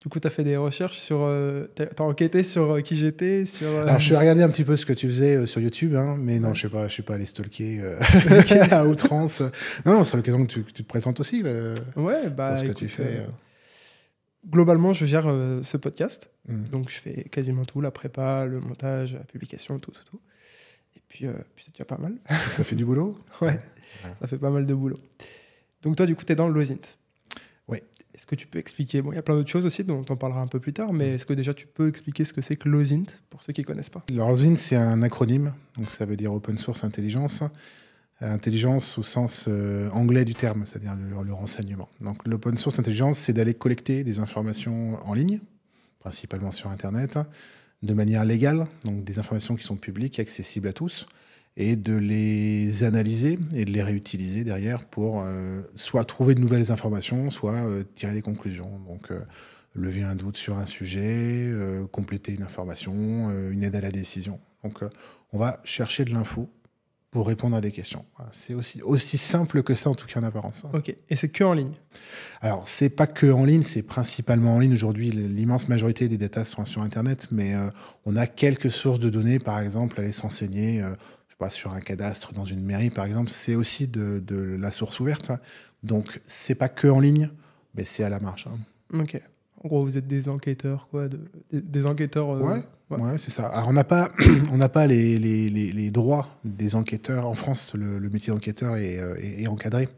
Du coup, tu as fait des recherches sur. Euh, tu as, enquêté sur euh, qui j'étais sur, euh, Alors, je suis regardé un petit peu ce que tu faisais sur YouTube, hein, mais non, je ne pas, je suis pas allé stalker à outrance. Non, non, c'est l'occasion que tu, te présentes aussi. ouais, bah. ce que tu fais. Globalement, je gère ce podcast. Hmm. Donc, je fais quasiment tout la prépa, le montage, la publication, tout, tout, tout. Et puis, puis c'est déjà pas mal. ça fait du boulot Ouais, ça fait pas mal de boulot. Donc, toi, du coup, tu es dans Lozint est-ce que tu peux expliquer Bon, il y a plein d'autres choses aussi dont on parlera un peu plus tard, mais est-ce que déjà tu peux expliquer ce que c'est que l'OSINT pour ceux qui ne connaissent pas L'OSINT, c'est un acronyme, donc ça veut dire Open Source Intelligence. Intelligence au sens euh, anglais du terme, c'est-à-dire le, renseignement. Donc l'open source intelligence, c'est d'aller collecter des informations en ligne, principalement sur Internet, de manière légale, donc des informations qui sont publiques, accessibles à tous, et de les analyser et de les réutiliser derrière pour euh, soit trouver de nouvelles informations, soit euh, tirer des conclusions. Donc, euh, lever un doute sur un sujet, compléter une information, une aide à la décision. Donc, on va chercher de l'info pour répondre à des questions. C'est aussi, aussi simple que ça, en tout cas en apparence. Hein. Ok, et c'est que en ligne Alors, c'est pas que en ligne, c'est principalement en ligne. Aujourd'hui, l'immense majorité des datas sont sur Internet, mais on a quelques sources de données, par exemple, aller s'enseigner sur un cadastre, dans une mairie par exemple, c'est aussi de, la source ouverte. Donc, Donc c'est pas que en ligne, mais c'est à la marche. Hein. Ok. En gros, vous êtes des enquêteurs, quoi, de, des, enquêteurs. Euh, ouais, c'est ça. Alors on n'a pas, on pas les, les, les, droits des enquêteurs en France. Le, métier d'enquêteur euh, est, encadré,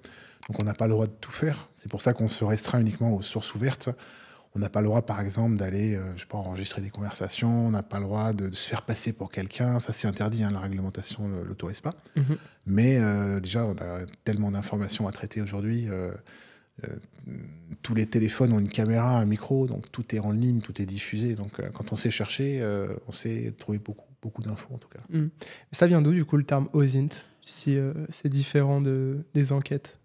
donc on n'a pas le droit de tout faire. C'est pour ça qu'on se restreint uniquement aux sources ouvertes. On n'a pas le droit, par exemple, d'aller, euh, enregistrer des conversations. On n'a pas le droit de, se faire passer pour quelqu'un. Ça, c'est interdit, hein, la réglementation, l'auto-ESPA. Mhm. Mais euh, déjà, on a tellement d'informations à traiter aujourd'hui. Euh, tous les téléphones ont une caméra, un micro, donc tout est en ligne, tout est diffusé. Donc quand on sait chercher, on sait trouver beaucoup, beaucoup d'infos en tout cas. Mhm. Ça vient d'où du coup le terme OSINT Si c'est différent des enquêtes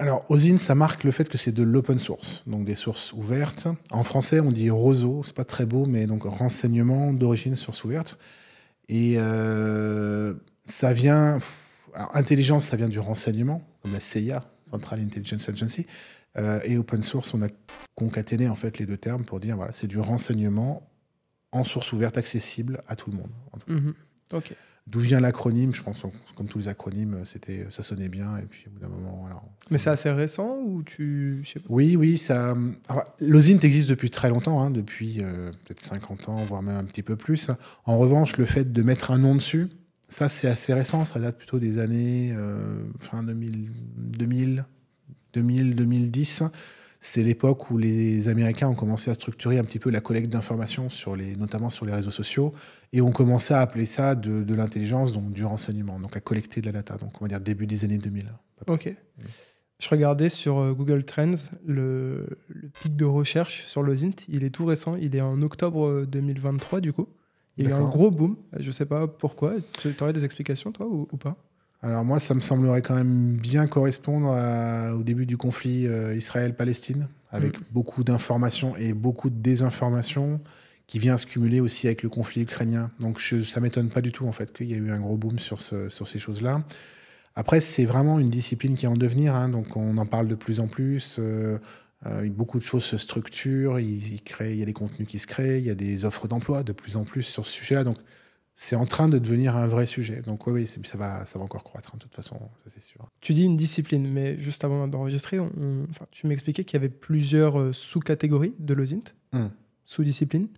alors, OSIN, ça marque le fait que c'est de l'open source, donc des sources ouvertes. En français, on dit roseau. c'est pas très beau, mais donc renseignement d'origine source ouverte. Et euh, ça vient. intelligence, ça vient du renseignement, comme la CIA, Central Intelligence Agency. Euh, et open source, on a concaténé en fait les deux termes pour dire voilà, c'est du renseignement en source ouverte accessible à tout le monde. Mm-hmm. Ok d'où vient l'acronyme. Je pense, comme tous les acronymes, c'était, euh, ça sonnait bien. Et puis, moment, Mais c'est assez récent ou tu. Oui, oui. Ça... L'OSINT existe depuis très longtemps, hein, depuis euh, peut-être 50 ans, voire même un petit peu plus. En revanche, le fait de mettre un nom dessus, ça, c'est assez récent. Ça date plutôt des années euh, fin 2000, 2000 2010. C'est l'époque où les Américains ont commencé à structurer un petit peu la collecte d'informations, notamment sur les réseaux sociaux, et ont commencé à appeler ça de, l'intelligence, donc du renseignement, donc à collecter de la data, donc on va dire début des années 2000. Ok. Je regardais sur euh, Google Trends le, pic de recherche sur l'OSINT. Il est tout récent. Il est en octobre 2023, euh, du coup. Il y a un gros boom. Je ne sais pas pourquoi. Tu aurais des explications, toi, ou pas alors moi, ça me semblerait quand même bien correspondre au début du conflit euh, Israël-Palestine, avec mm. beaucoup d'informations et beaucoup de désinformations qui vient se cumuler aussi avec le conflit ukrainien. Donc je, ça m'étonne pas du tout en fait qu'il y ait eu un gros boom sur, ce, sur ces choses-là. Après, c'est vraiment une discipline qui est en devenir, hein, donc on en parle de plus en plus. Euh, euh, beaucoup de choses se structurent, il, crée, il y a des contenus qui se créent, il y a des offres d'emploi de plus en plus sur ce sujet-là. Donc c'est en train de devenir un vrai sujet. Donc oui, ça, va, ça va encore croître, hein, de toute façon, ça c'est sûr. Tu dis une discipline, mais juste avant d'enregistrer, tu m'expliquais qu'il y avait plusieurs euh, sous-catégories de l'OSINT, hmm. sous-disciplines.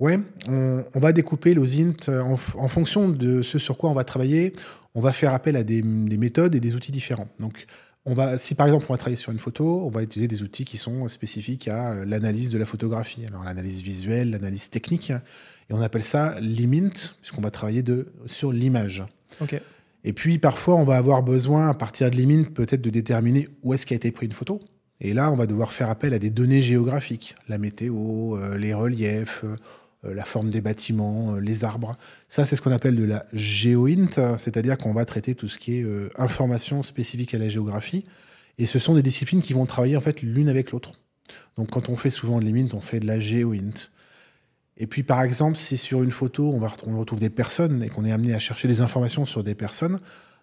Oui, on, va découper l'OSINT euh, en, fonction de ce sur quoi on va travailler. On va faire appel à des, des méthodes et des outils différents. Donc on va, si par exemple on va travailler sur une photo, on va utiliser des outils qui sont spécifiques à euh, l'analyse de la photographie. Alors l'analyse visuelle, l'analyse technique, et on appelle ça l'imint, puisqu'on va travailler sur l'image. Et puis parfois on va avoir besoin, à partir de l'imint, peut-être de déterminer où est-ce qu'a été prise une photo. Et là, on va devoir faire appel à des données géographiques, la météo, euh, les reliefs. Euh, euh, la forme des bâtiments, euh, les arbres. Ça, c'est ce qu'on appelle de la géoint, c'est-à-dire qu'on va traiter tout ce qui est euh, information spécifique à la géographie. Et ce sont des disciplines qui vont travailler en fait l'une avec l'autre. Donc quand on fait souvent de l'IMINT, on fait de la géoint. Et puis par exemple, si sur une photo, on, on retrouve des personnes et qu'on est amené à chercher des informations sur des personnes,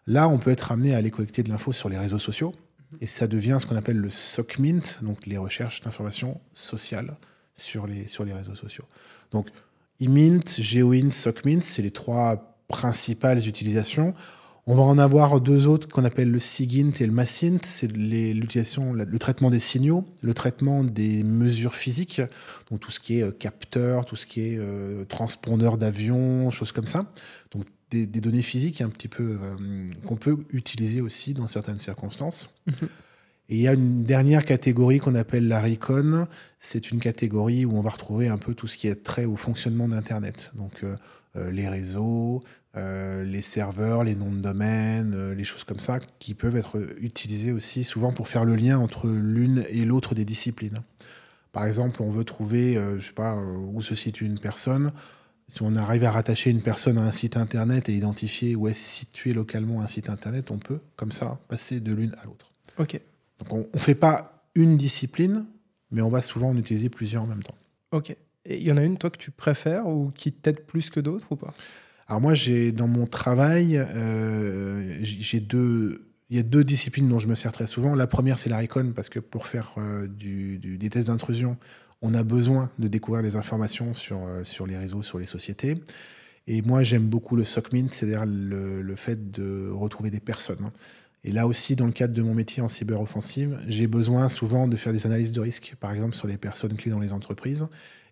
là, on peut être amené à aller collecter de l'info sur les réseaux sociaux. Et ça devient ce qu'on appelle le SOCMINT, donc les recherches d'informations sociales sur les, sur les réseaux sociaux. Donc, imint GeoInt, SocMint, c'est les trois principales utilisations. On va en avoir deux autres qu'on appelle le SIGINT et le MASINT. C'est l'utilisation, le traitement des signaux, le traitement des mesures physiques, donc tout ce qui est euh, capteur, tout ce qui est euh, transpondeur d'avion, choses comme ça. Donc des, données physiques un petit peu euh, qu'on peut utiliser aussi dans certaines circonstances. Mhm. Et il y a une dernière catégorie qu'on appelle la RICON. C'est une catégorie où on va retrouver un peu tout ce qui est trait au fonctionnement d'Internet. Donc euh, euh, les réseaux, euh, les serveurs, les noms de domaine, les choses comme ça, qui peuvent être utilisées aussi souvent pour faire le lien entre l'une et l'autre des disciplines. Par exemple, on veut trouver, je je sais pas, où se situe une personne. Si on arrive à rattacher une personne à un site internet et identifier où est situé localement un site internet, on peut, comme ça, passer de l'une à l'autre. Ok. Donc on ne fait pas une discipline, mais on va souvent en utiliser plusieurs en même temps. Ok. Et il y en a une, toi, que tu préfères ou qui t'aide plus que d'autres ou pas Alors moi, j'ai dans mon travail, euh, j'ai Il y a deux disciplines dont je me sers très souvent. La première, c'est la RICON, parce que pour faire euh, des tests d'intrusion, on a besoin de découvrir les informations euh, sur, les réseaux, sur les sociétés. Et moi, j'aime beaucoup le SOCMINT, c'est-à-dire le, fait de retrouver des personnes. Hein. Et là aussi, dans le cadre de mon métier en cyberoffensive, j'ai besoin souvent de faire des analyses de risque, par exemple sur les personnes clés dans les entreprises,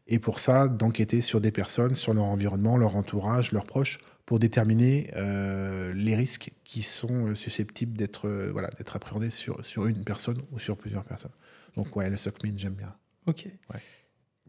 et pour ça, d'enquêter sur des personnes, sur leur environnement, leur entourage, leurs proches, pour déterminer euh, les risques qui sont euh, susceptibles d'être euh, voilà d'être appréhendés sur, sur une personne ou sur plusieurs personnes. Donc ouais, le SOCMIN, j'aime bien. Ok.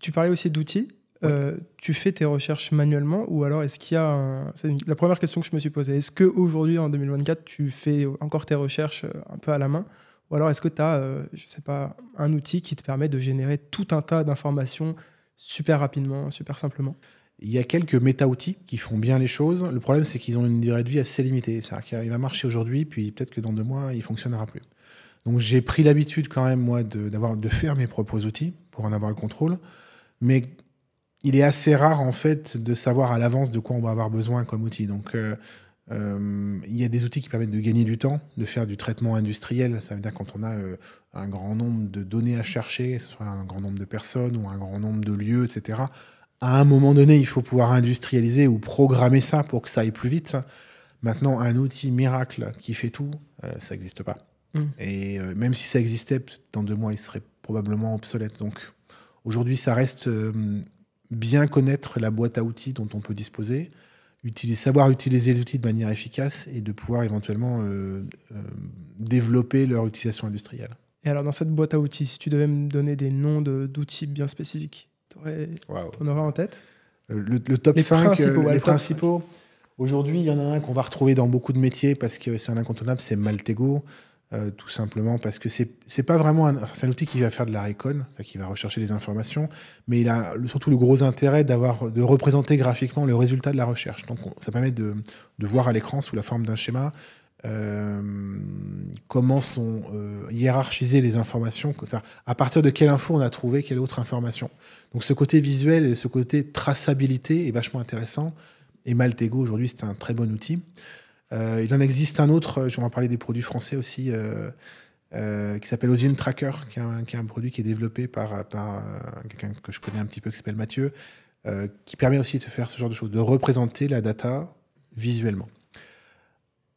Tu parlais aussi d'outils. Euh, tu fais tes recherches manuellement ou alors est-ce qu'il y a C'est la première question que je me suis posée. Est-ce qu'aujourd'hui, en 2024, tu fais encore tes recherches euh, un peu à la main Ou alors est-ce que tu as, euh, je sais pas, un outil qui te permet de générer tout un tas d'informations super rapidement, super simplement il y a quelques méta-outils qui font bien les choses. Le problème, c'est qu'ils ont une durée de vie assez limitée. C'est-à-dire qu'il va marcher aujourd'hui, puis peut-être que dans deux mois, il ne fonctionnera plus. Donc j'ai pris l'habitude quand même, moi, de, d'avoir, de faire mes propres outils pour en avoir le contrôle. Mais il est assez rare en fait de savoir à l'avance de quoi on va avoir besoin comme outil. Donc euh, euh, il y a des outils qui permettent de gagner du temps, de faire du traitement industriel. Ça veut dire quand on a euh, un grand nombre de données à chercher, que ce soit un grand nombre de personnes ou un grand nombre de lieux, etc. À un moment donné, il faut pouvoir industrialiser ou programmer ça pour que ça aille plus vite. Maintenant, un outil miracle qui fait tout, ça n'existe pas. Mm. Et même si ça existait, dans deux mois, il serait probablement obsolète. Donc aujourd'hui, ça reste bien connaître la boîte à outils dont on peut disposer, savoir utiliser les outils de manière efficace et de pouvoir éventuellement euh, euh, développer leur utilisation industrielle. Et alors, dans cette boîte à outils, si tu devais me donner des noms d'outils bien spécifiques, tu en aurais en tête euh, le, top 5, les principaux. Aujourd'hui, il y en a un qu'on va retrouver dans beaucoup de métiers parce que c'est un incontournable, c'est Maltego. Euh, tout simplement parce que c'est pas vraiment un, outil qui va faire de la récon, qui va rechercher des informations, mais il a surtout le gros intérêt d'avoir de représenter graphiquement le résultat de la recherche. Donc ça permet de, voir à l'écran sous la forme d'un schéma euh, comment sont euh, hiérarchisées les informations, à partir de quelle info on a trouvé quelle autre information. Donc ce côté visuel et ce côté traçabilité est vachement intéressant. Et Maltego aujourd'hui c'est un très bon outil. Euh, il en existe un autre, euh, je vais en parler des produits français aussi, euh, qui s'appelle Ozine Tracker, qui est, un, produit qui est développé par, par quelqu'un que je connais un petit peu qui s'appelle Mathieu, qui permet aussi de faire ce genre de choses, de représenter la data visuellement.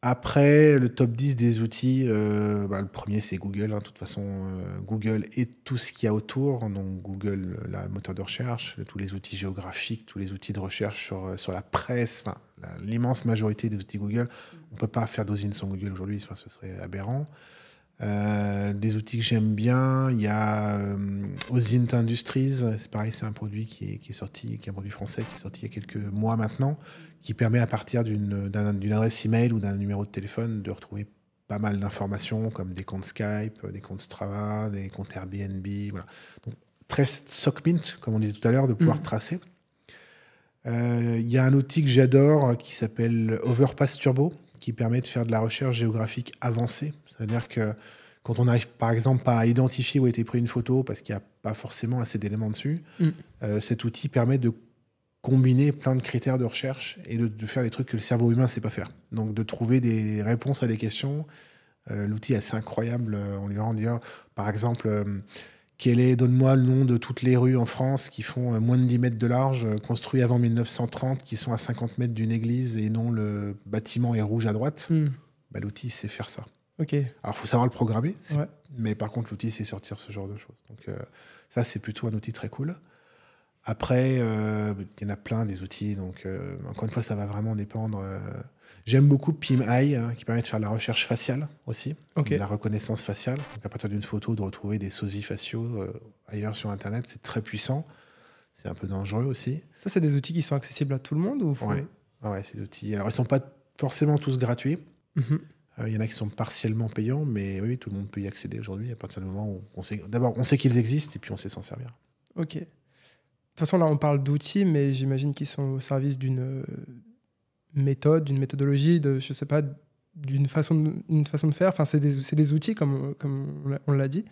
Après, le top 10 des outils, euh, bah, le premier c'est Google. Hein. de toute façon, euh, Google et tout ce qu'il y a autour. Donc Google, le moteur de recherche, tous les outils géographiques, tous les outils de recherche sur, euh, la presse, l'immense majorité des outils Google. On ne peut pas faire d'osine sans Google aujourd'hui, ce serait aberrant. Euh, des outils que j'aime bien, il y a euh, Ozint Industries, c'est pareil, c'est un produit qui est, sorti, qui est un produit français qui est sorti il y a quelques mois maintenant, qui permet à partir d'une adresse email ou d'un numéro de téléphone de retrouver pas mal d'informations comme des comptes Skype, des comptes Strava, des comptes Airbnb, voilà. Donc, très comme on disait tout à l'heure, de pouvoir mm. tracer. Euh, il y a un outil que j'adore qui s'appelle Overpass Turbo, qui permet de faire de la recherche géographique avancée c'est-à-dire que quand on n'arrive par exemple pas à identifier où a été prise une photo parce qu'il n'y a pas forcément assez d'éléments dessus, mm. euh, cet outil permet de combiner plein de critères de recherche et de, faire des trucs que le cerveau humain ne sait pas faire. Donc de trouver des réponses à des questions. Euh, l'outil est assez incroyable. On euh, lui rend dire, par exemple, est, donne-moi le nom de toutes les rues en France qui font moins de 10 mètres de large, construites avant 1930, qui sont à 50 mètres d'une église et dont le bâtiment est rouge à droite. Mm. Bah, l'outil sait faire ça. Ok. Alors, faut savoir le programmer. Mais par contre, l'outil, c'est sortir ce genre de choses. Donc, euh, ça, c'est plutôt un outil très cool. Après, euh, il y en a plein des outils. Donc, euh, encore une fois, ça va vraiment dépendre. J'aime beaucoup Pimai, hein, qui permet de faire la recherche faciale aussi, la reconnaissance faciale. Donc, à partir d'une photo, de retrouver des sosies faciaux ailleurs sur Internet, c'est très puissant. C'est un peu dangereux aussi. Ça, c'est des outils qui sont accessibles à tout le monde ou outils. Alors, ils ne sont pas forcément tous gratuits. Mhm. Euh, il y en a qui sont partiellement payants, mais oui, tout le monde peut y accéder aujourd'hui à partir du moment où on sait. D'abord, on sait qu'ils existent et puis on sait s'en servir. Ok. De toute façon, là, on parle d'outils, mais j'imagine qu'ils sont au service d'une euh, méthode, d'une méthodologie, de, je sais pas, d'une façon, de, façon de faire. Enfin, c'est des, des, outils, comme, comme on l'a dit.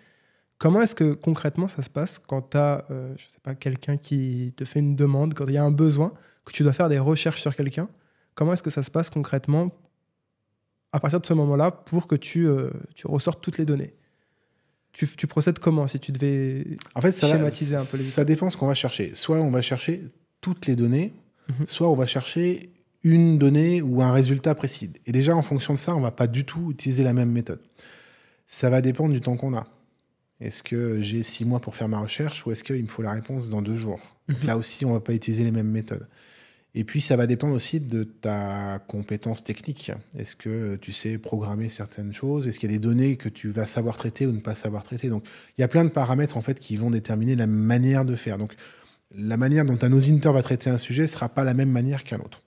Comment est-ce que concrètement ça se passe quand tu as, euh, je sais pas, quelqu'un qui te fait une demande, quand il y a un besoin, que tu dois faire des recherches sur quelqu'un Comment est-ce que ça se passe concrètement à partir de ce moment-là pour que tu, euh, tu ressortes toutes les données. Tu, procèdes comment si tu devais en schématiser un peu les Ça dépend ce qu'on va chercher. Soit on va chercher toutes les données, mhm. soit on va chercher une donnée ou un résultat précis. Et déjà, en fonction de ça, on ne va pas du tout utiliser la même méthode. Ça va dépendre du temps qu'on a. Est-ce que j'ai six mois pour faire ma recherche ou est-ce qu'il me faut la réponse dans deux jours mhm. Là aussi, on ne va pas utiliser les mêmes méthodes. Et puis, ça va dépendre aussi de ta compétence technique. Est-ce que tu sais programmer certaines choses Est-ce qu'il y a des données que tu vas savoir traiter ou ne pas savoir traiter Donc, il y a plein de paramètres en fait qui vont déterminer la manière de faire. Donc, la manière dont un auditeur va traiter un sujet ne sera pas la même manière qu'un autre.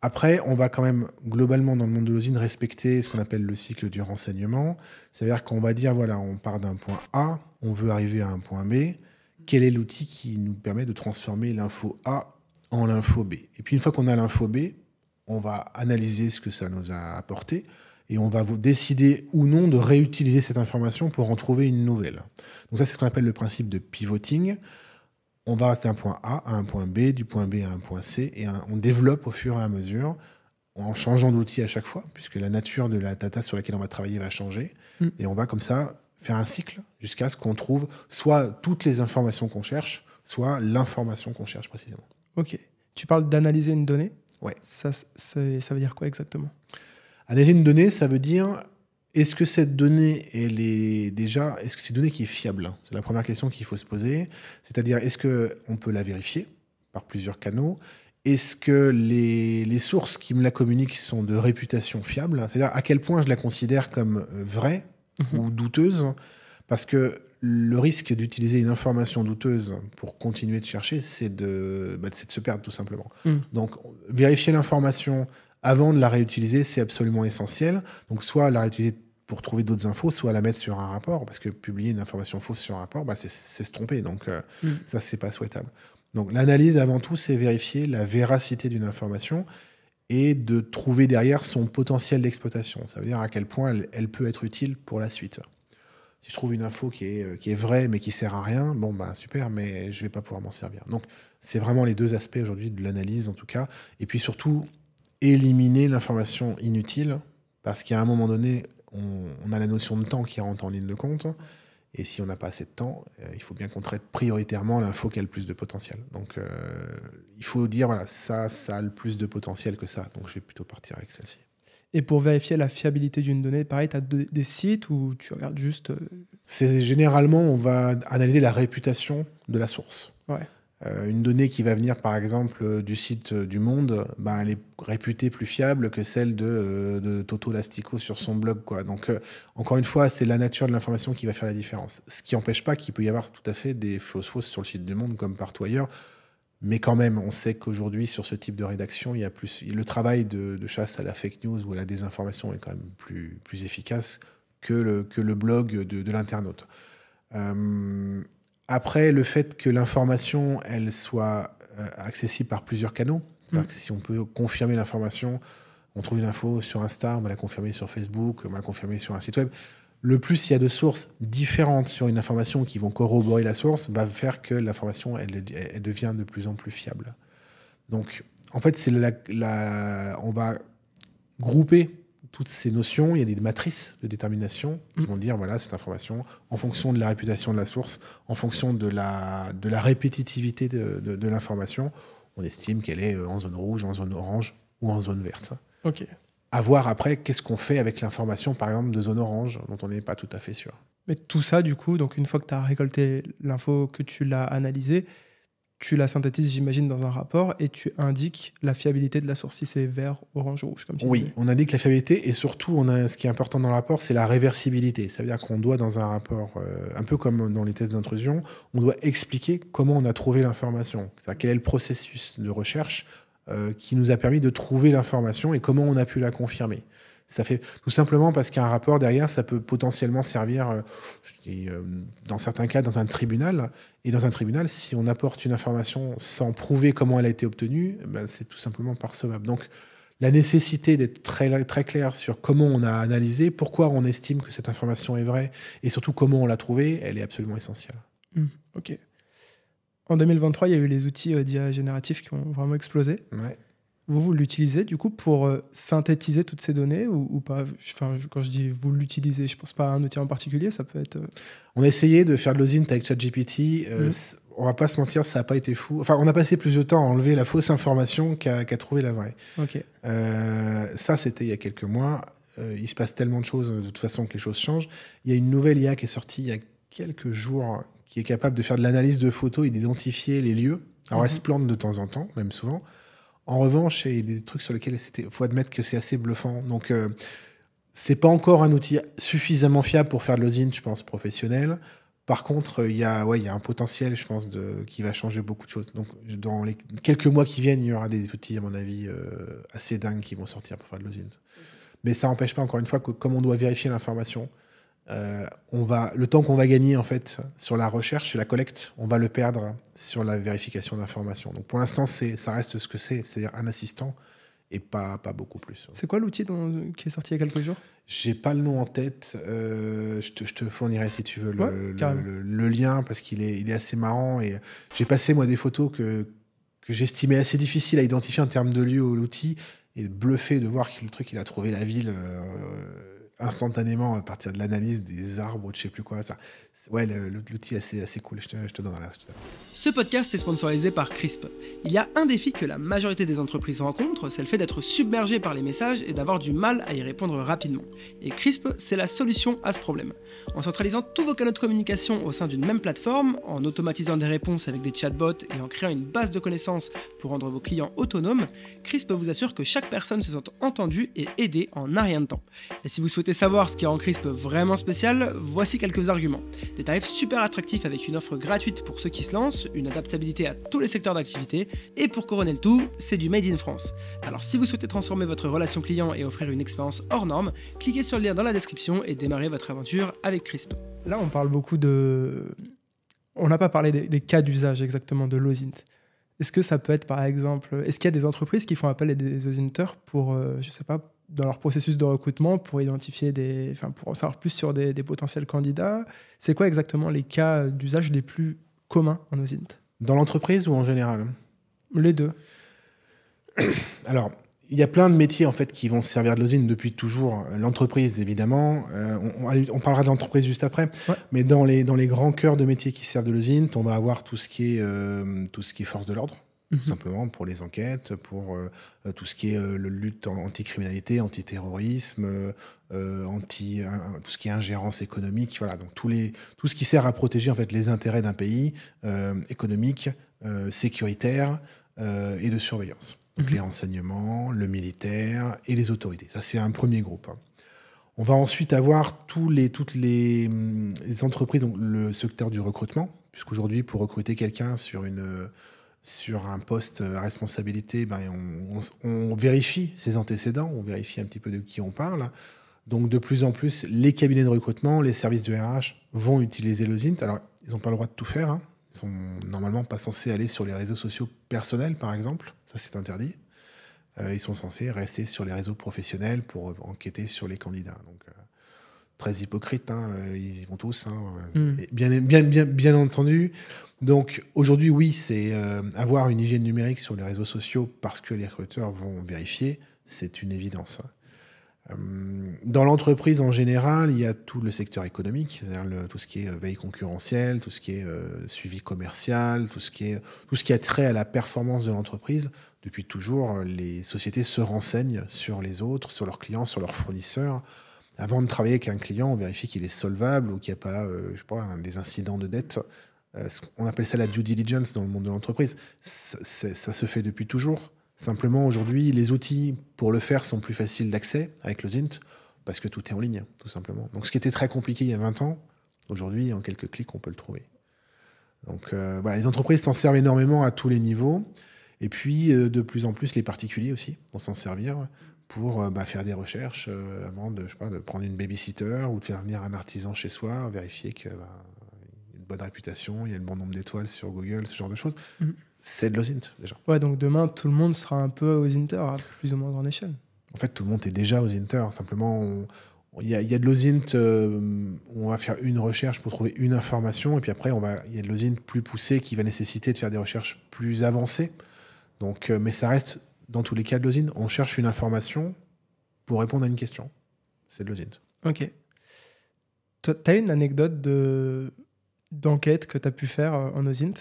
Après, on va quand même globalement dans le monde de l'osine respecter ce qu'on appelle le cycle du renseignement. C'est-à-dire qu'on va dire, voilà, on part d'un point A, on veut arriver à un point B. Quel est l'outil qui nous permet de transformer l'info A en l'info B. Et puis une fois qu'on a l'info B, on va analyser ce que ça nous a apporté et on va décider ou non de réutiliser cette information pour en trouver une nouvelle. Donc ça, c'est ce qu'on appelle le principe de pivoting. On va d'un point A à un point B, du point B à un point C, et on développe au fur et à mesure en changeant d'outil à chaque fois, puisque la nature de la data sur laquelle on va travailler va changer, mm. et on va comme ça faire un cycle jusqu'à ce qu'on trouve soit toutes les informations qu'on cherche, soit l'information qu'on cherche précisément. Ok. Tu parles d'analyser une donnée Ouais. Ça, ça veut dire quoi exactement Analyser une donnée, ça veut dire est-ce que cette donnée, elle est déjà, est-ce que c'est une donnée qui est fiable C'est la première question qu'il faut se poser. C'est-à-dire, est-ce qu'on peut la vérifier par plusieurs canaux Est-ce que les, les, sources qui me la communiquent sont de réputation fiable C'est-à-dire, à quel point je la considère comme euh, vraie ou mhm. douteuse Parce que le risque d'utiliser une information douteuse pour continuer de chercher, c'est de, bah, se perdre tout simplement. Mm. Donc, vérifier l'information avant de la réutiliser, c'est absolument essentiel. Donc, soit la réutiliser pour trouver d'autres infos, soit la mettre sur un rapport, parce que publier une information fausse sur un rapport, bah, c'est se tromper. Donc, ça, euh, ce mm. ça, c'est pas souhaitable. Donc, l'analyse, avant tout, c'est vérifier la véracité d'une information et de trouver derrière son potentiel d'exploitation. Ça veut dire à quel point elle peut être utile pour la suite si je trouve une info qui est, euh, qui est vraie mais qui sert à rien, bon bah super, mais je vais pas pouvoir m'en servir. Donc c'est vraiment les deux aspects aujourd'hui de l'analyse en tout cas. Et puis surtout, éliminer l'information inutile, parce qu'à un moment donné, on, a la notion de temps qui rentre en ligne de compte. Et si on n'a pas assez de temps, euh, il faut bien qu'on traite prioritairement l'info qui a le plus de potentiel. Donc euh, il faut dire, voilà, ça, ça a le plus de potentiel que ça. Donc je vais plutôt partir avec celle-ci. Et pour vérifier la fiabilité d'une donnée, pareil, tu as des sites où tu regardes juste. Euh, c'est généralement, on va analyser la réputation de la source. Ouais. Euh, une donnée qui va venir, par exemple, euh, du site du Monde, ben, elle est réputée plus fiable que celle de, Toto Lastico sur son blog. Quoi. Donc, encore une fois, c'est la nature de l'information qui va faire la différence. Ce qui n'empêche pas qu'il peut y avoir tout à fait des choses fausses sur le site du Monde, comme partout ailleurs. Mais quand même, on sait qu'aujourd'hui, sur ce type de rédaction, il y a plus le travail de, chasse à la fake news ou à la désinformation est quand même plus, plus efficace que le, que le blog de, l'internaute. Euh, après, le fait que l'information, elle soit euh, accessible par plusieurs canaux, c'est-à-dire que si on peut confirmer l'information, on trouve une info sur Insta, on va la confirmer sur Facebook, on va la confirmer sur un site web le plus il y a de sources différentes sur une information qui vont corroborer la source, va faire que l'information, elle, devient de plus en plus fiable. Donc, en fait, c'est la, on va grouper toutes ces notions, il y a des matrices de détermination qui mm. vont dire, voilà, cette information, en fonction de la réputation de la source, en fonction de la, de la répétitivité de, de l'information, on estime qu'elle est euh, en zone rouge, en zone orange ou en zone verte. Ok à voir après qu'est-ce qu'on fait avec l'information, par exemple, de zone orange, dont on n'est pas tout à fait sûr. Mais tout ça, du coup, donc une fois que tu as récolté l'info, que tu l'as analysée, tu la synthétises, j'imagine, dans un rapport et tu indiques la fiabilité de la source, si c'est vert, orange, rouge, comme tu Oui, on indique la fiabilité et surtout, on a, ce qui est important dans le rapport, c'est la réversibilité. Ça veut dire qu'on doit, dans un rapport, euh, un peu comme dans les tests d'intrusion, on doit expliquer comment on a trouvé l'information, quel est le processus de recherche euh, qui nous a permis de trouver l'information et comment on a pu la confirmer. Ça fait tout simplement parce qu'un rapport derrière, ça peut potentiellement servir, euh, euh, dans certains cas, dans un tribunal. Et dans un tribunal, si on apporte une information sans prouver comment elle a été obtenue, eh ben c'est tout simplement recevable. Donc, la nécessité d'être très, très clair sur comment on a analysé, pourquoi on estime que cette information est vraie et surtout comment on l'a trouvée, elle est absolument essentielle. Mmh, ok en 2023, il y a eu les outils euh, d'IA génératifs qui ont vraiment explosé. Vous, vous l'utilisez du coup pour euh, synthétiser toutes ces données ou, pas enfin, Quand je dis vous l'utilisez, je pense pas à un outil en particulier, ça peut être. Euh, on a essayé de faire de l'osint avec ChatGPT. Mhm. On va pas se mentir, ça n'a pas été fou. Enfin, on a passé plus de temps à enlever la fausse information qu'à trouver la vraie. ça, c'était il y a quelques mois. il se passe tellement de choses, de toute façon, que les choses changent. Il y a une nouvelle IA qui est sortie il y a quelques jours qui est capable de faire de l'analyse de photos et d'identifier les lieux. Alors, elle mhm. se plante de temps en temps, même souvent. En revanche, il y a des trucs sur lesquels il faut admettre que c'est assez bluffant. Donc, ce euh, c'est pas encore un outil suffisamment fiable pour faire de l'osine, je pense, professionnelle. Par contre, il y, a, ouais, il y a un potentiel, je pense, de, qui va changer beaucoup de choses. Donc, dans les quelques mois qui viennent, il y aura des outils, à mon avis, euh, assez dingues qui vont sortir pour faire de l'osine. Mhm. Mais ça n'empêche pas, encore une fois, que comme on doit vérifier l'information, euh, on va, le temps qu'on va gagner en fait sur la recherche et la collecte, on va le perdre sur la vérification d'informations. Donc pour l'instant, ça reste ce que c'est, c'est-à-dire un assistant et pas, beaucoup plus. C'est quoi l'outil qui est sorti il y a quelques jours J'ai pas le nom en tête. Euh, je, te, je, fournirai si tu veux le, lien parce qu'il est, il est assez marrant et j'ai passé moi des photos que que j'estimais assez difficiles à identifier en termes de lieu ou l'outil et bluffé de voir que le truc il a trouvé la ville. Euh, instantanément à partir de l'analyse des arbres ou de je sais plus quoi. Ça. Ouais, l'outil assez, assez cool, je te, je te donne tout à l'heure. Ce podcast est sponsorisé par CRISP. Il y a un défi que la majorité des entreprises rencontrent, c'est le fait d'être submergé par les messages et d'avoir du mal à y répondre rapidement. Et CRISP, c'est la solution à ce problème. En centralisant tous vos canaux de communication au sein d'une même plateforme, en automatisant des réponses avec des chatbots et en créant une base de connaissances pour rendre vos clients autonomes, CRISP vous assure que chaque personne se sent entendue et aidée en un rien de temps. Et si vous souhaitez savoir ce qui rend Crisp vraiment spécial, voici quelques arguments. Des tarifs super attractifs avec une offre gratuite pour ceux qui se lancent, une adaptabilité à tous les secteurs d'activité, et pour couronner le tout, c'est du made in France. Alors si vous souhaitez transformer votre relation client et offrir une expérience hors norme, cliquez sur le lien dans la description et démarrez votre aventure avec Crisp. Là, on parle beaucoup de. On n'a pas parlé des, cas d'usage exactement de l'OSINT. Est-ce que ça peut être par exemple, est-ce qu'il y a des entreprises qui font appel à des ozinteurs pour, euh, je sais pas, dans leur processus de recrutement pour identifier des, enfin pour en savoir plus sur des, potentiels candidats. C'est quoi exactement les cas d'usage les plus communs en OSINT Dans l'entreprise ou en général Les deux. Alors, il y a plein de métiers en fait qui vont se servir de l'osine depuis toujours. L'entreprise, évidemment. Euh, on, parlera de l'entreprise juste après. Mais dans les, dans les grands cœurs de métiers qui servent de l'osine, on va avoir tout ce qui est, euh, tout ce qui est force de l'ordre. Tout mhm. simplement pour les enquêtes, pour euh, tout ce qui est euh, le lutte anti-criminalité, anti-terrorisme, euh, anti, tout ce qui est ingérence économique, voilà, donc tous les, tout ce qui sert à protéger en fait les intérêts d'un pays économique, sécuritaire et de surveillance. Donc mhm. les renseignements, le militaire et les autorités. Ça c'est un premier groupe. Hein. On va ensuite avoir tous les, toutes les, hum, les entreprises, donc le secteur du recrutement, puisqu'aujourd'hui pour recruter quelqu'un sur une sur un poste à responsabilité, ben, on, vérifie ses antécédents, on vérifie un petit peu de qui on parle. Donc de plus en plus, les cabinets de recrutement, les services de RH vont utiliser Zint. Alors, ils n'ont pas le droit de tout faire. Hein. Ils sont normalement pas censés aller sur les réseaux sociaux personnels, par exemple. Ça, c'est interdit. Euh, ils sont censés rester sur les réseaux professionnels pour enquêter sur les candidats. Donc, euh, très hypocrite, hein, euh, ils y vont tous, hein, euh, mm. bien, bien, bien, bien entendu. Donc aujourd'hui, oui, c'est euh, avoir une hygiène numérique sur les réseaux sociaux parce que les recruteurs vont vérifier, c'est une évidence. Hein. Dans l'entreprise en général, il y a tout le secteur économique, cest tout ce qui est veille concurrentielle, tout ce qui est suivi commercial, tout ce qui est tout ce qui a trait à la performance de l'entreprise. Depuis toujours, les sociétés se renseignent sur les autres, sur leurs clients, sur leurs fournisseurs avant de travailler avec un client, on vérifie qu'il est solvable ou qu'il n'y a pas, euh, je sais des incidents de dette. Euh, on appelle ça la due diligence dans le monde de l'entreprise. Ça, se fait depuis toujours. Simplement, aujourd'hui, les outils pour le faire sont plus faciles d'accès avec le Zint parce que tout est en ligne, tout simplement. Donc, ce qui était très compliqué il y a 20 ans, aujourd'hui, en quelques clics, on peut le trouver. Donc, euh, les entreprises s'en servent énormément à tous les niveaux. Et puis, de plus en plus, les particuliers aussi vont s'en servir pour euh, bah, faire des recherches euh, avant de, de prendre une babysitter ou de faire venir un artisan chez soi, vérifier qu'il bah, a une bonne réputation, il y a le bon nombre d'étoiles sur Google, ce genre de choses. Mhm. C'est de l'OSINT déjà. Ouais, donc demain, tout le monde sera un peu OSINTer à plus ou moins grande échelle. En fait, tout le monde est déjà OSINTer. Simplement, il y, a de l'OSINT, euh, on va faire une recherche pour trouver une information, et puis après, il y a de l'OSINT plus poussé qui va nécessiter de faire des recherches plus avancées. Donc, mais ça reste dans tous les cas de l'osine. On cherche une information pour répondre à une question. C'est de l'osine. Ok. Tu as une anecdote de d'enquête que tu as pu faire euh, en OSINT,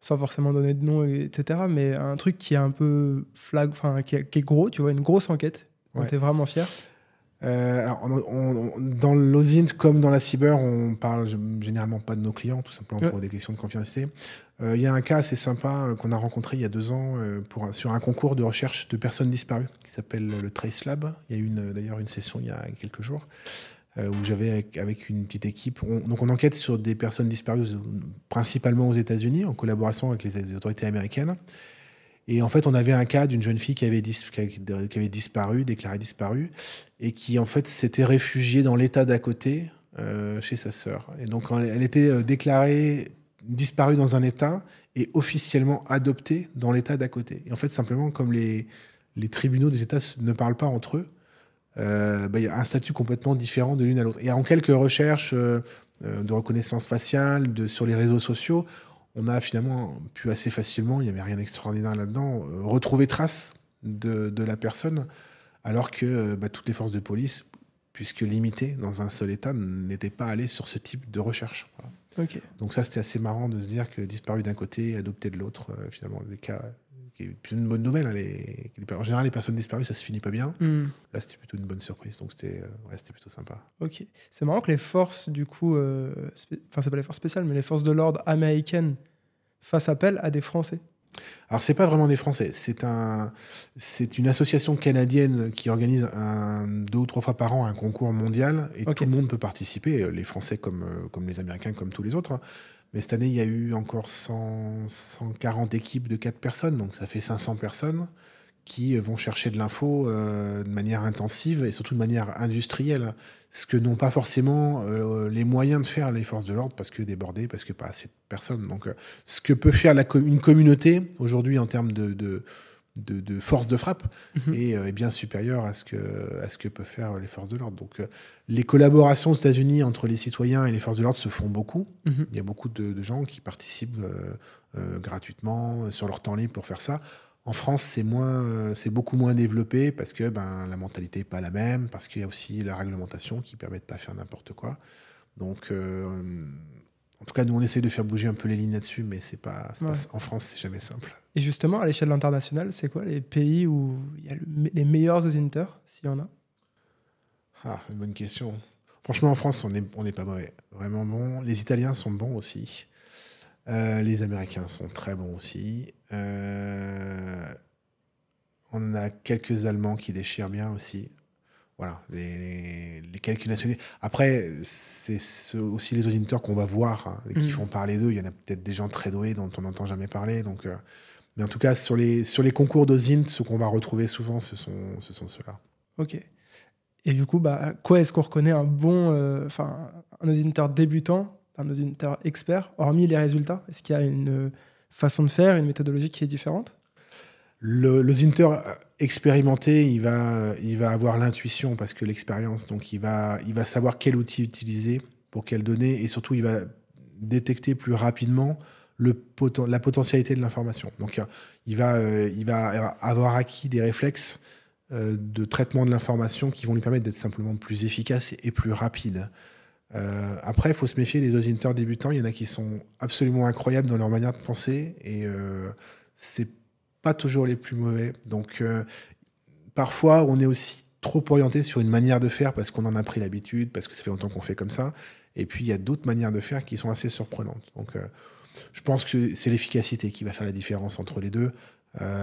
sans forcément donner de nom, etc. Mais un truc qui est un peu flag, enfin qui, est gros, tu vois, une grosse enquête dont tu es vraiment fier. Euh, dans l'OSINT comme dans la cyber, on parle généralement pas de nos clients, tout simplement pour des questions de confidentialité. Euh, il y a un cas assez sympa euh, qu'on a rencontré il y a deux ans euh, pour sur un concours de recherche de personnes disparues qui s'appelle le Trace Lab. Il y a eu d'ailleurs une session il y a quelques jours où j'avais avec, une petite équipe. donc on enquête sur des personnes disparues principalement aux États-Unis en collaboration avec les, autorités américaines. Et en fait, on avait un cas d'une jeune fille qui avait, qui avait, disparu, déclarée disparue, et qui en fait s'était réfugiée dans l'État d'à côté chez sa sœur. Et donc elle était déclarée disparu dans un État et officiellement adopté dans l'État d'à côté. Et en fait, simplement, comme les, tribunaux des États ne parlent pas entre eux, euh, bah, il y a un statut complètement différent de l'une à l'autre. Et en quelques recherches euh, euh, de reconnaissance faciale, sur les réseaux sociaux, on a finalement pu assez facilement, il n'y avait rien d'extraordinaire là-dedans, retrouver trace de, la personne, alors que bah, toutes les forces de police, puisque limité dans un seul État n'était pas allé sur ce type de recherche. Donc ça, c'était assez marrant de se dire que disparu d'un côté, adopté de l'autre, euh, finalement, les cas qui est une bonne nouvelle. Hein, les... En général, les personnes disparues, ça se finit pas bien. Hmm. Là, c'était plutôt une bonne surprise, donc euh, c'était plutôt sympa. Ok. C'est marrant que les forces, du coup, euh, enfin, c'est pas les forces spéciales, mais les forces de l'ordre américaines fassent appel à des Français. Alors n'est pas vraiment des Français, c'est une association canadienne qui organise deux ou trois fois par an un concours mondial et tout le monde peut participer, les Français comme, euh, les Américains comme tous les autres. Hein. Mais cette année il y a eu encore 140 équipes de 4 personnes, donc ça fait 500 personnes qui euh, vont chercher de l'info euh, de manière intensive et surtout de manière industrielle, ce que n'ont pas forcément euh, les moyens de faire les forces de l'ordre parce que débordées, parce que pas assez de personnes. Donc, ce que peut faire la une communauté aujourd'hui en termes de, de, de, de, force de frappe mhm. est, bien supérieur à ce que à ce que peuvent faire les forces de l'ordre. Donc, les collaborations aux États-Unis entre les citoyens et les forces de l'ordre se font beaucoup. Mhm. Il y a beaucoup de, gens qui participent gratuitement sur leur temps libre pour faire ça. En France, c'est moins, euh, c'est beaucoup moins développé parce que ben, la mentalité n'est pas la même, parce qu'il y a aussi la réglementation qui permet de ne pas faire n'importe quoi. Donc, euh, euh, en tout cas, nous, on essaye de faire bouger un peu les lignes là-dessus, mais c'est pas, en France, c'est jamais simple. Et justement, à l'échelle internationale, c'est quoi les pays où il y a les meilleurs auditeurs, s'il y en a Ah, bonne question. Franchement, en France, on n'est pas mauvais. Vraiment bon. Les Italiens sont bons aussi. les Américains sont très bons aussi. Euh, on a quelques Allemands qui déchirent bien aussi. Voilà, les, quelques Après, c'est aussi les auditeurs qu'on va voir, hein, et qui mhm. font parler d'eux. Il y en a peut-être des gens très doués dont on n'entend jamais parler. Donc, euh, mais en tout cas, sur les, sur les concours d'OSINT, ce qu'on va retrouver souvent, ce sont, ceux-là. Ok. Et du coup, bah, quoi est-ce qu'on reconnaît un bon, euh, enfin, un auditeur débutant, un auditeur expert, hormis les résultats Est-ce qu'il y a une façon de faire, une méthodologie qui est différente le, Zinter expérimenté, il va, il va avoir l'intuition parce que l'expérience, donc il va, il va savoir quel outil utiliser pour quelles données et surtout il va détecter plus rapidement le la potentialité de l'information. Donc il va, euh, il va avoir acquis des réflexes euh, de traitement de l'information qui vont lui permettre d'être simplement plus efficace et plus rapide. Euh, après, il faut se méfier des auditeurs débutants. Il y en a qui sont absolument incroyables dans leur manière de penser et euh, c'est pas toujours les plus mauvais. Donc, euh, parfois, on est aussi trop orienté sur une manière de faire parce qu'on en a pris l'habitude, parce que ça fait longtemps qu'on fait comme ça. Et puis, il y a d'autres manières de faire qui sont assez surprenantes. Donc, euh, je pense que c'est l'efficacité qui va faire la différence entre les deux.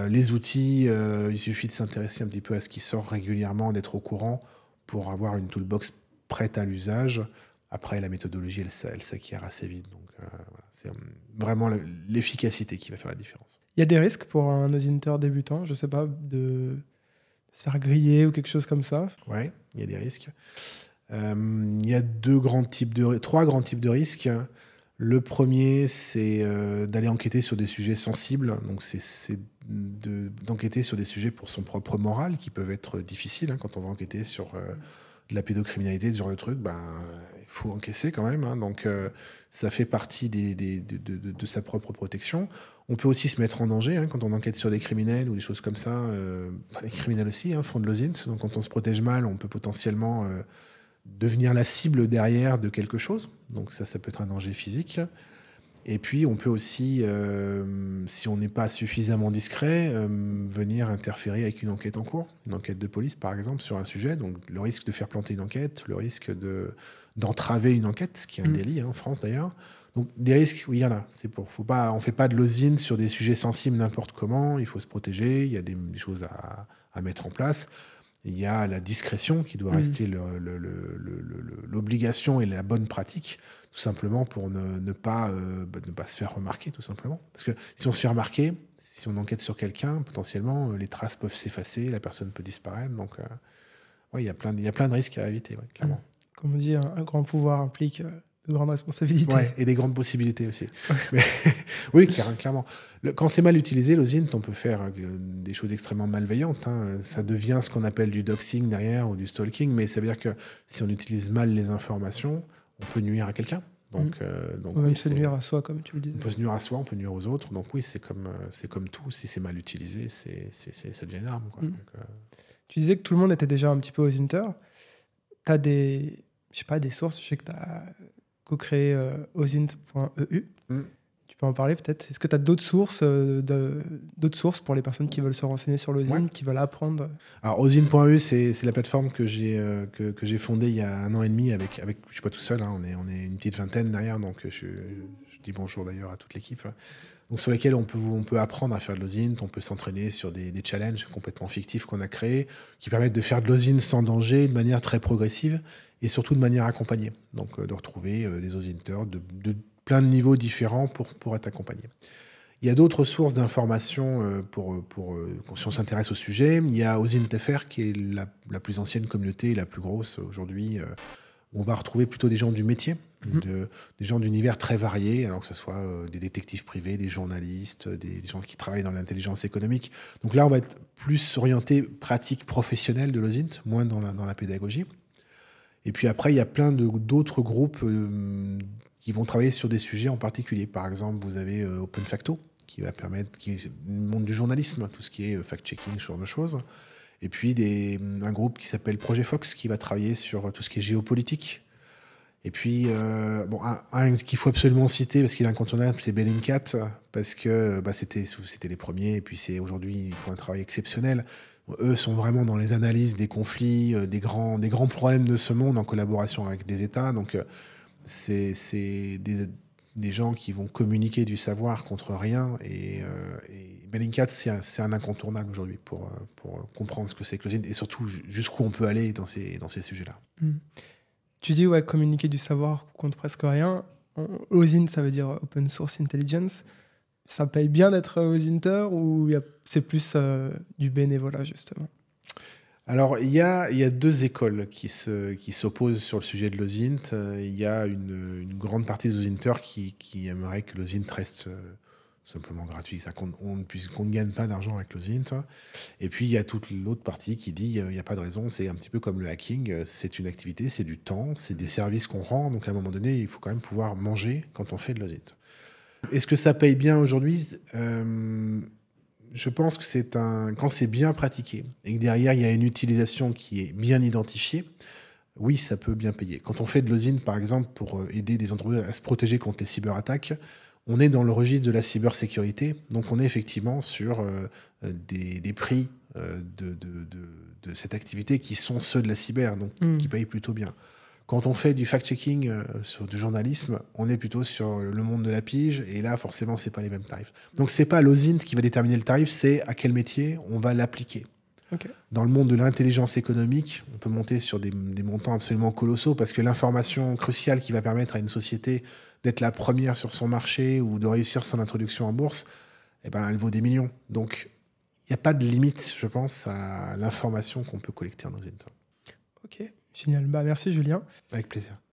les outils, il suffit de s'intéresser un petit peu à ce qui sort régulièrement, d'être au courant pour avoir une toolbox prête à l'usage. Après, la méthodologie, elle, elle s'acquiert assez vite. Donc, euh, c'est euh, vraiment l'efficacité qui va faire la différence. Il y a des risques pour un osinter débutant, je ne sais pas, de se faire griller ou quelque chose comme ça Oui, il y a des risques. Euh, il y a deux grands types de, trois grands types de risques. Le premier, c'est d'aller enquêter sur des sujets sensibles. Donc, c'est d'enquêter sur des sujets pour son propre moral qui peuvent être difficiles hein, quand on va enquêter sur la pédocriminalité, ce genre de truc, ben, il faut encaisser quand même. Hein. donc, euh, ça fait partie de, sa propre protection. On peut aussi se mettre en danger hein, quand on enquête sur des criminels ou des choses comme ça. Euh, ben, les criminels aussi hein, font de l'osint. Donc, quand on se protège mal, on peut potentiellement euh, devenir la cible derrière de quelque chose. Donc, ça, ça peut être un danger physique. Et puis, on peut aussi, euh, si on n'est pas suffisamment discret, euh, venir interférer avec une enquête en cours, une enquête de police par exemple, sur un sujet. Donc, le risque de faire planter une enquête, le risque d'entraver une enquête, ce qui est un mm. délit hein, en France d'ailleurs. Donc, des risques, oui, il y en a. C'est pour, faut pas, on ne fait pas de l'osine sur des sujets sensibles n'importe comment. Il faut se protéger, il y a des, choses à, à mettre en place il y a la discrétion qui doit mm. rester l'obligation et la bonne pratique, tout simplement pour ne, pas, euh, bah, ne pas se faire remarquer, tout simplement. Parce que si on se fait remarquer, si on enquête sur quelqu'un, potentiellement, euh, les traces peuvent s'effacer, la personne peut disparaître. Donc, euh, ouais, il y a plein de risques à éviter, clairement. Mm. Comme on dit, un, grand pouvoir implique de grandes responsabilités. et des grandes possibilités aussi. Oui, car oui, clairement. quand c'est mal utilisé, l'osint, on peut faire euh, des choses extrêmement malveillantes. Hein. Ça devient ce qu'on appelle du doxing derrière ou du stalking, mais ça veut dire que si on utilise mal les informations, on peut nuire à quelqu'un. Donc, mm. euh, on peut se nuire à soi, comme tu le disais. On peut se nuire à soi, on peut nuire aux autres. Donc oui, c'est comme, euh, c'est comme tout. Si c'est mal utilisé, c'est, c'est, ça devient une arme. Mm. Tu disais que tout le monde était déjà un petit peu aux Inter. Tu as des, je sais pas, des sources. Je sais que tu as créer euh, osint.eu. Mm. Tu peux en parler peut-être Est-ce que tu as d'autres sources, euh, d'autres sources pour les personnes qui veulent se renseigner sur l'OSINT qui veulent apprendre Alors osine.eu, c'est la plateforme que j'ai euh, que, j'ai fondée il y a un an et demi avec, avec je ne suis pas tout seul, hein, on, est, on est une petite vingtaine derrière, donc je, dis bonjour d'ailleurs à toute l'équipe sur lesquels on peut, on peut apprendre à faire de l'osine, on peut s'entraîner sur des, challenges complètement fictifs qu'on a créés, qui permettent de faire de l'osine sans danger, de manière très progressive et surtout de manière accompagnée. Donc euh, de retrouver euh, des osinters de, de, plein de niveaux différents pour, pour être accompagné. Il y a d'autres sources d'informations euh, pour, pour, si on s'intéresse au sujet. Il y a OSINTFR qui est la, la plus ancienne communauté, la plus grosse aujourd'hui, où on va retrouver plutôt des gens du métier Mm-hmm. des gens d'univers très variés, alors que ce soit euh, des détectives privés, des journalistes, euh, des, gens qui travaillent dans l'intelligence économique. Donc là, on va être plus orienté pratique professionnelle de l'OSINT, moins dans la, pédagogie. Et puis après, il y a plein d'autres groupes euh, qui vont travailler sur des sujets en particulier. Par exemple, vous avez Open Facto, qui va permettre, qui montre du journalisme, tout ce qui est fact-checking, ce genre de choses. Et puis un groupe qui s'appelle Projet Fox, qui va travailler sur tout ce qui est géopolitique et puis, euh, bon, un, qu'il faut absolument citer parce qu'il est incontournable, c'est Bellingcat, parce que bah, c'était les premiers, et puis c'est aujourd'hui, ils font un travail exceptionnel. Eux sont vraiment dans les analyses des conflits, euh, des, grands, des grands problèmes de ce monde en collaboration avec des États. Donc, euh, c'est des, des, gens qui vont communiquer du savoir contre rien. Et, Bellingcat, c'est un, incontournable aujourd'hui pour, pour comprendre ce que c'est que Zine, et surtout jusqu'où on peut aller dans ces, dans ces sujets-là. Mm. Tu dis, ouais, communiquer du savoir compte presque rien. OSINT, ça veut dire Open Source Intelligence. Ça paye bien d'être OSINTer euh, ou c'est plus euh, du bénévolat, justement alors, il y a, y a, deux écoles qui, se, qui s'opposent sur le sujet de l'OSINT. Euh, il y a une, une grande partie des OSINTER qui, qui aimerait que l'OSINT reste simplement gratuit, ça qu'on qu'on ne gagne pas d'argent avec l'OSINT. Et puis il y a toute l'autre partie qui dit il n'y a pas de raison, c'est un petit peu comme le hacking, c'est une activité, c'est du temps, c'est des services qu'on rend, donc à un moment donné, il faut quand même pouvoir manger quand on fait de l'OSINT. Est-ce que ça paye bien aujourd'hui euh, Je pense que c'est un quand c'est bien pratiqué et que derrière il y a une utilisation qui est bien identifiée. Oui, ça peut bien payer. Quand on fait de Lozint, par exemple, pour euh, aider des entreprises à se protéger contre les cyberattaques, on est dans le registre de la cybersécurité, donc on est effectivement sur euh, des, prix euh, de, cette activité qui sont ceux de la cyber, donc hmm. qui payent plutôt bien. Quand on fait du fact-checking euh, sur du journalisme, on est plutôt sur le monde de la pige, et là, forcément, c'est pas les mêmes tarifs. Donc, ce n'est pas l'OSINT qui va déterminer le tarif, c'est à quel métier on va l'appliquer. Dans le monde de l'intelligence économique, on peut monter sur des montants absolument colossaux parce que l'information cruciale qui va permettre à une société d'être la première sur son marché ou de réussir son introduction en bourse, eh ben, elle vaut des millions. Donc, il n'y a pas de limite, je pense, à l'information qu'on peut collecter en nos états. Ok, génial. Bah, merci Julien. Avec plaisir.